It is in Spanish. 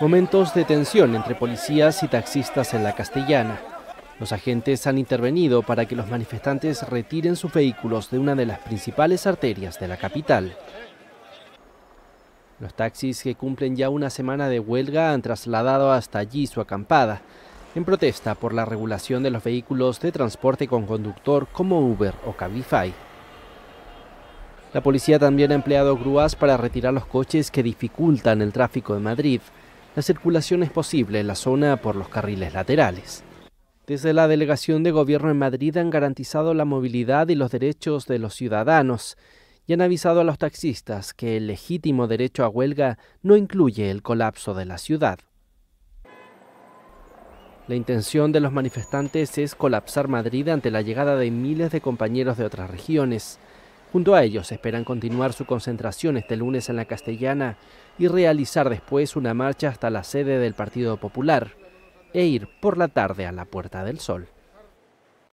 momentos de tensión entre policías y taxistas en la castellana. Los agentes han intervenido para que los manifestantes retiren sus vehículos de una de las principales arterias de la capital. Los taxis que cumplen ya una semana de huelga han trasladado hasta allí su acampada, en protesta por la regulación de los vehículos de transporte con conductor como Uber o Cabify. La policía también ha empleado grúas para retirar los coches que dificultan el tráfico de Madrid la circulación es posible en la zona por los carriles laterales. Desde la Delegación de Gobierno en Madrid han garantizado la movilidad y los derechos de los ciudadanos y han avisado a los taxistas que el legítimo derecho a huelga no incluye el colapso de la ciudad. La intención de los manifestantes es colapsar Madrid ante la llegada de miles de compañeros de otras regiones, Junto a ellos esperan continuar su concentración este lunes en la Castellana y realizar después una marcha hasta la sede del Partido Popular e ir por la tarde a la Puerta del Sol.